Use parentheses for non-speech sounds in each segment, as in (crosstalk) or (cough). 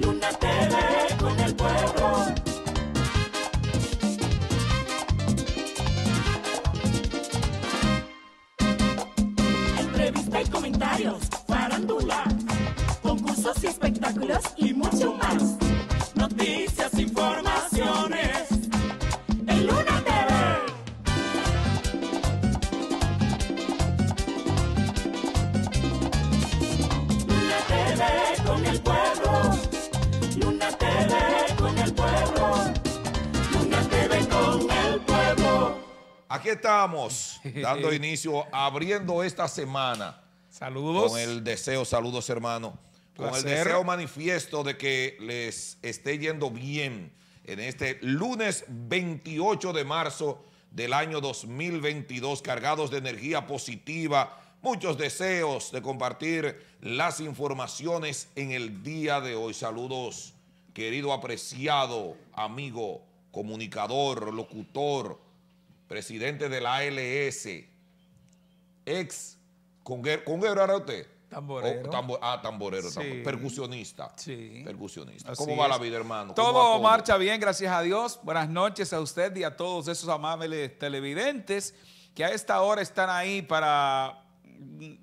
Luna TV con el pueblo. Entrevista y comentarios, farándula, concursos y espectáculos y mucho más. Noticias, informaciones. En Luna TV. Luna TV con el pueblo. aquí estamos, dando (laughs) inicio, abriendo esta semana. Saludos. Con el deseo, saludos hermano. Con el deseo manifiesto de que les esté yendo bien en este lunes 28 de marzo del año 2022, cargados de energía positiva, muchos deseos de compartir las informaciones en el día de hoy. Saludos, querido, apreciado amigo, comunicador, locutor, presidente de la ALS, ex, ¿con era usted? Tamborero. Oh, ah, tamborero, percusionista. Sí. Percusionista. ¿Cómo va la vida, hermano? todo marcha bien, gracias a Dios. Buenas noches a usted y a todos esos amables televidentes que a esta hora están ahí para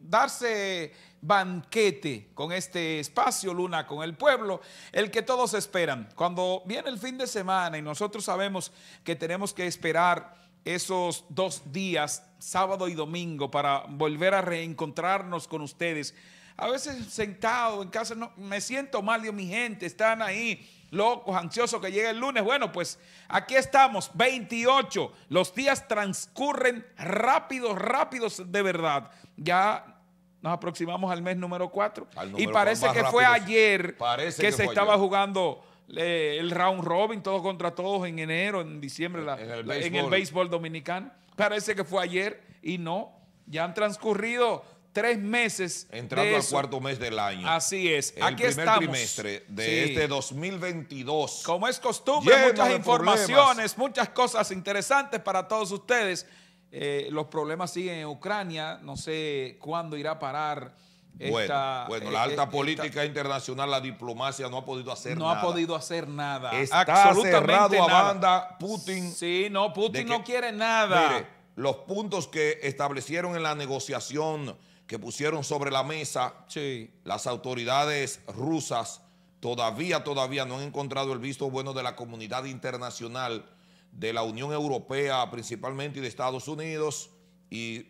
darse banquete con este espacio Luna con el pueblo, el que todos esperan. Cuando viene el fin de semana y nosotros sabemos que tenemos que esperar esos dos días, sábado y domingo, para volver a reencontrarnos con ustedes. A veces sentado en casa, no, me siento mal, Dios, mi gente, están ahí locos, ansiosos que llegue el lunes. Bueno, pues aquí estamos, 28. Los días transcurren rápidos, rápidos de verdad. Ya nos aproximamos al mes número 4 y parece que fue ayer que, se estaba jugando el round robin, todos contra todos en enero, en diciembre, en, el béisbol dominicano. Parece que fue ayer y no. Ya han transcurrido tres meses. Entrando al cuarto mes del año. Así es. El Aquí primer trimestre de este 2022. Como es costumbre, muchas informaciones, muchas cosas interesantes para todos ustedes. Eh, los problemas siguen en Ucrania. No sé cuándo irá a parar bueno, eh, la alta política internacional, la diplomacia no ha podido hacer nada. No ha podido hacer nada. Está cerrado a banda Putin. Sí, no, Putin no quiere nada. Mire, los puntos que establecieron en la negociación que pusieron sobre la mesa sí. las autoridades rusas todavía, todavía no han encontrado el visto bueno de la comunidad internacional, de la Unión Europea principalmente y de Estados Unidos y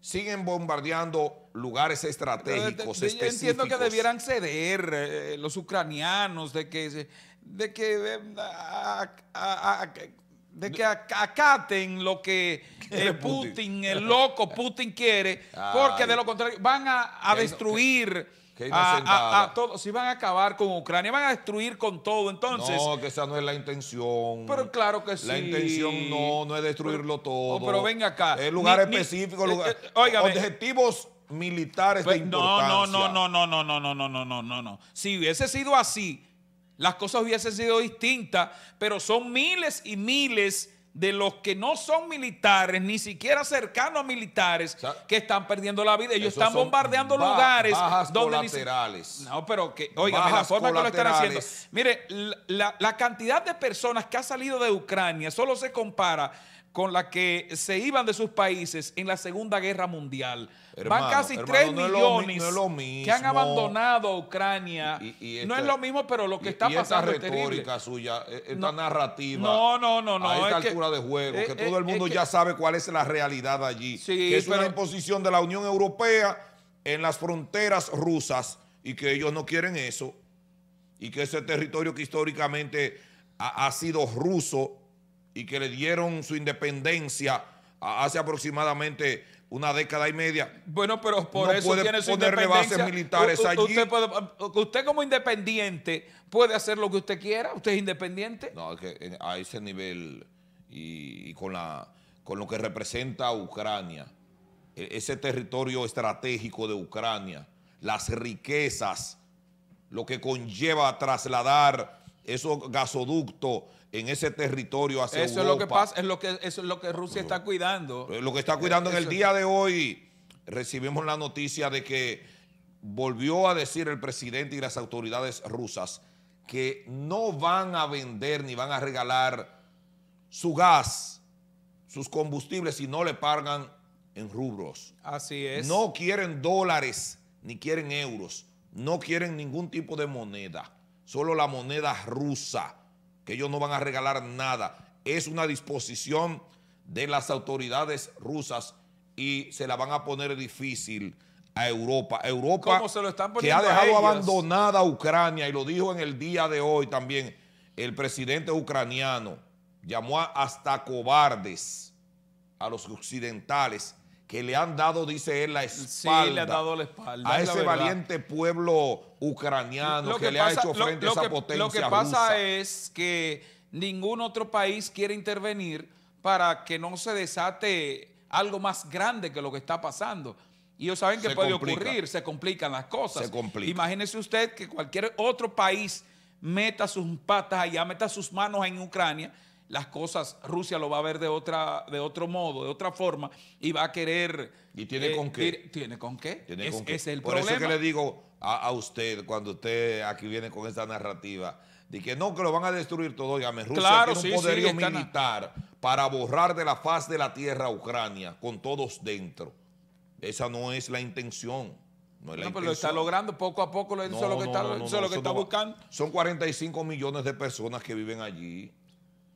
siguen bombardeando lugares estratégicos entiendo que debieran ceder eh, eh, los ucranianos, de que, de que, eh, de que acaten lo que (laughs) Putin, el (laughs) loco Putin quiere, porque de lo contrario van a, destruir. a, todos. si van a acabar con Ucrania, van a destruir con todo, entonces... No, que esa no es la intención. Pero claro que sí. La intención no, es destruirlo oh, todo. pero venga acá. Es lugar específico, Oiga, objetivos militares de pues, No, no, no, no, no, no, no, no, no, no, no, no. Si hubiese sido así, las cosas hubiesen sido distintas, pero son miles y miles de los que no son militares, ni siquiera cercanos a militares, que están perdiendo la vida. Ellos están bombardeando lugares donde no, pero que, oiga, la forma que lo están haciendo. Mire, la cantidad de personas que ha salido de Ucrania solo se compara con la que se iban de sus países en la Segunda Guerra Mundial. Van casi 3 millones que han abandonado Ucrania. no es este, lo mismo, pero lo que está y, esta retórica suya, e, esta narrativa. No, no, no, no. A esta altura de juego, que todo el mundo ya sabe cuál es la realidad allí. que es la una imposición de la Unión Europea en las fronteras rusas y que ellos no quieren eso. Y que ese territorio que históricamente ha sido ruso y que le dieron su independencia hace aproximadamente una década y media. Bueno, pero por no eso puede tiene su ponerle bases militares allí. Usted, como independiente puede hacer lo que usted quiera. Usted es independiente. No, es que a ese nivel y, con, la, con lo que representa Ucrania, e, ese territorio estratégico de Ucrania, las riquezas, lo que conlleva trasladar esos gasoductos, en ese territorio hacia eso es lo que pasa, eso es lo que Rusia está cuidando. Eh, lo que está cuidando en el día de hoy, recibimos la noticia de que volvió a decir el presidente y las autoridades rusas que no van a vender ni van a regalar su gas, sus combustibles, si no le pagan en rubros. Así es. No quieren dólares, ni quieren euros, no quieren ningún tipo de moneda, solo la moneda rusa que ellos no van a regalar nada. Es una disposición de las autoridades rusas y se la van a poner difícil a Europa. Europa se lo que ha dejado abandonada a Ucrania y lo dijo en el día de hoy también el presidente ucraniano. Llamó hasta cobardes a los occidentales que le han dado, dice él, la espalda. le dado la espalda. A ese valiente pueblo ucraniano que, le ha hecho frente a esa potencia potencia. Lo que pasa es que ningún otro país quiere intervenir para que no se desate algo más grande que lo que está pasando. Y ellos saben que puede ocurrir, se complican las cosas. Se Imagínese usted que cualquier otro país meta sus patas allá, meta sus manos en Ucrania, las cosas, Rusia lo va a ver de, otra, de otro modo, de otra forma, y va a querer... ¿Y tiene eh, con qué? ¿Tiene con qué? es, el Por eso es que le digo a, usted, cuando usted aquí viene con esa narrativa, de que no, que lo van a destruir todo, Dígame, Rusia claro, un poderío militar para borrar de la faz de la tierra Ucrania, con todos dentro. Esa no es la intención. No, pero lo está logrando poco a poco, es está, lo que está buscando. Son 45 millones de personas que viven allí.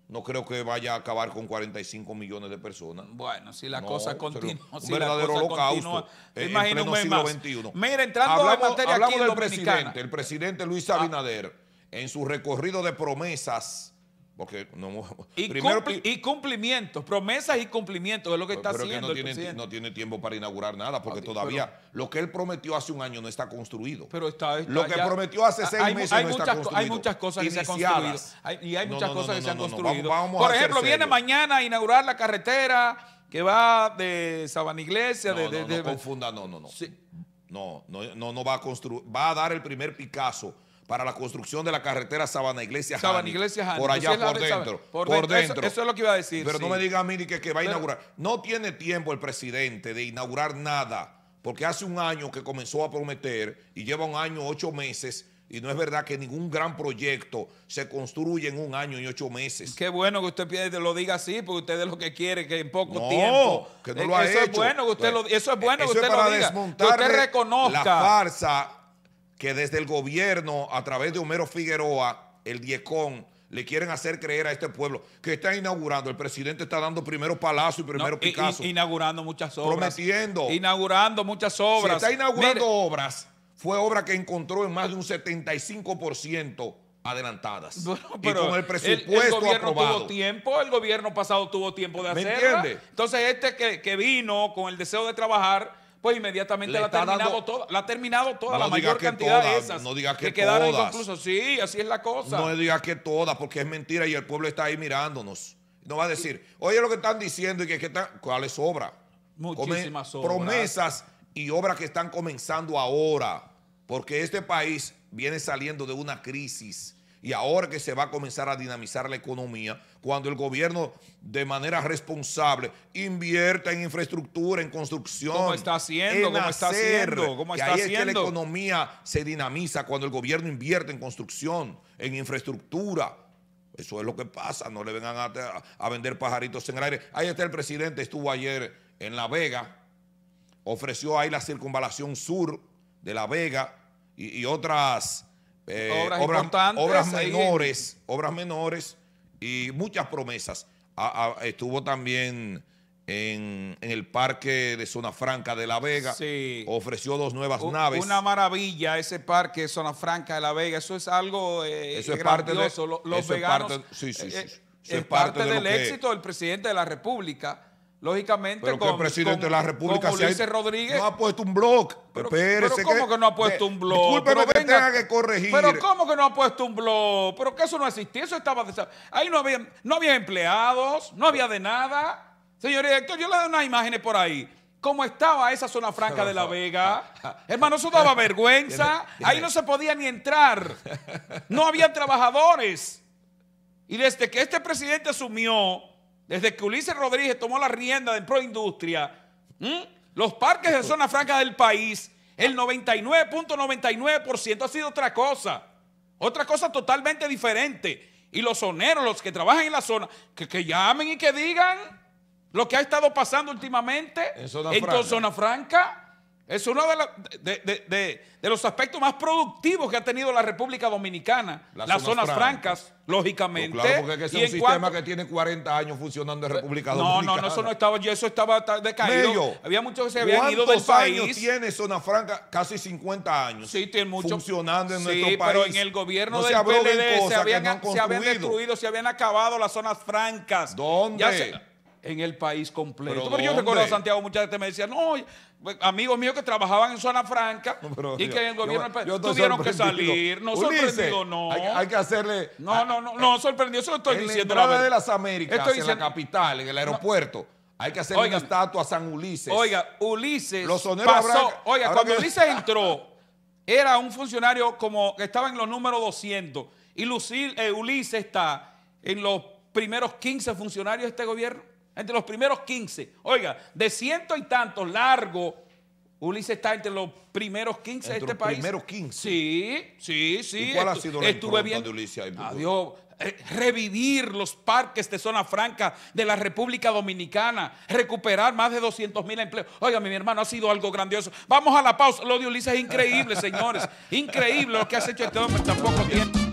No creo que vaya a acabar con 45 millones de personas. Bueno, si la cosa continúa. Un si verdadero holocausto eh, en pleno siglo XXI. Mira, entrando hablamos, en materia hablamos del presidente, el presidente Luis Abinader, en su recorrido de promesas porque no, y, (laughs) y, cumplimientos, promesas y cumplimientos es lo que está haciendo. Pero no, tiene, no, tiene, tiempo para inaugurar nada, porque ah, todavía lo que él prometió hace un año no está construido. Pero está, lo que prometió hace ah, seis hay, meses no muchas, está construido. Hay muchas cosas que se han construido. y hay muchas cosas que se han construido. Por ejemplo, viene mañana a inaugurar la carretera que va de Sabana Iglesia. No, de, de, no, confunda, no, no, no. Sí. No, no, no, no va a construir, va a dar el primer Picasso para la construcción de la carretera Sabana Iglesia. Sabana Iglesia Por allá por, dentro, por, dentro. Eso, es lo que iba a decir. Pero no me diga a mí que, que va a inaugurar. No tiene tiempo el presidente de inaugurar nada, porque hace un año que comenzó a prometer y lleva un año, ocho meses. Y no es verdad que ningún gran proyecto se construye en un año y ocho meses. Qué bueno que usted lo diga así, porque usted es lo que quiere que en poco no, tiempo. Que no lo eh, ha eso hecho. Es bueno que usted lo, eso es eh, bueno eh, que usted lo diga. Que usted reconozca. La farsa que desde el gobierno, a través de Homero Figueroa, el Diecón, le quieren hacer creer a este pueblo que está inaugurando, el presidente está dando primero Palacio y primero inaugurando muchas obras. Prometiendo. Inaugurando muchas obras. Si está inaugurando obras, fue obra que encontró en más de un 75% adelantadas. pero con el presupuesto el, el gobierno tuvo tiempo, el gobierno pasado tuvo tiempo de hacer ¿Me Entonces este que, que vino con el deseo de trabajar pues inmediatamente la ha, terminado toda, la ha no la mayor cantidad todas, de esas. No digas que, que quedaron Sí, así es la cosa. No digas que todas, porque es mentira y el pueblo está ahí mirándonos. No va a decir, oye lo que están diciendo y que, está, están, ¿cuáles obra? Muchísimas obras. Promesas y obras que están comenzando ahora, porque este país viene saliendo de una crisis y ahora que se va a comenzar a dinamizar la economía, cuando el gobierno de manera responsable invierta en infraestructura, en construcción, ¿Cómo está haciendo? como ¿Cómo está haciendo? ¿Cómo está ahí es que la economía se dinamiza cuando el gobierno invierte en construcción, en infraestructura. Eso es lo que pasa, no le vengan a, vender pajaritos en el aire. Ahí está el presidente, estuvo ayer en La Vega, ofreció ahí la circunvalación sur de La Vega y otras eh, obras, importantes obras, menores, obras menores y muchas promesas. estuvo también en, el parque de Zona Franca de La Vega. Ofreció dos nuevas naves. Una maravilla ese parque de Zona Franca de La Vega. Eso es algo eh, eso es Parte de, Los veganos, Es parte, es parte, del éxito del presidente de la República Lógicamente, pero el presidente de la República con Rodríguez no ha puesto un blog. Pero, pero ¿cómo que, no ha puesto un blog? pero que venga, tenga que corregir. Pero ¿cómo que no ha puesto un blog? Pero que eso no existía, eso estaba... Ahí no había, no había empleados, no había de nada. Señor director, yo le doy unas imágenes por ahí. ¿Cómo estaba esa zona franca de La (laughs) Vega? Hermano, eso daba vergüenza. Ahí no se podía ni entrar. No había trabajadores. Y desde que este presidente asumió desde que Ulises Rodríguez tomó la rienda de Proindustria, los parques de zona franca del país, el 99.99% ha sido otra cosa. Otra cosa totalmente diferente. Y los soneros, los que trabajan en la zona, que, llamen y que digan lo que ha estado pasando últimamente en Zona franca es uno de, de, los aspectos más productivos que ha tenido la República Dominicana, las, zonas, francas, lógicamente. Pues claro, porque es, un sistema que tiene 40 años funcionando en República Dominicana. No, no, eso no estaba, eso estaba decaído. Había muchos que se habían ido del país. tiene zona francas? Casi 50 años. Sí, tiene mucho. Funcionando en nuestro país. pero en el gobierno del PLD se habían, se habían, destruido, se habían acabado las zonas francas. ¿Dónde? en el país completo. yo recuerdo a Santiago muchas veces me decían, no, pues, amigos míos que trabajaban en zona franca (laughs) y que que el gobierno tuvieron que salir. No sorprendido, no. Hay, que hacerle. No, no, no, no, sorprendido. Eso lo estoy en diciendo. La la de las Américas, en la capital, en el aeropuerto. Hay que hacer una estatua a San Ulises. Oiga, Ulises Los pasó. oiga, cuando Ulises (laughs) entró, era un funcionario como que estaba en los números 200. Y Lucil, eh, Ulises está en los primeros 15 funcionarios de este gobierno entre los primeros 15. Oiga, de ciento y tantos largo, Ulises está entre los primeros 15 de este país. los Primeros 15. Sí, sí, sí. ¿Cuál ha sido la estuve de Ulises? Adiós. Eh, revivir los parques de zona franca de la República Dominicana, recuperar más de 200 mil empleos. Oiga, mi hermano, ha sido algo grandioso. Vamos a la pausa. Lo de Ulises es increíble, señores. (laughs) Increíble lo que has hecho este hombre. Tampoco tiene.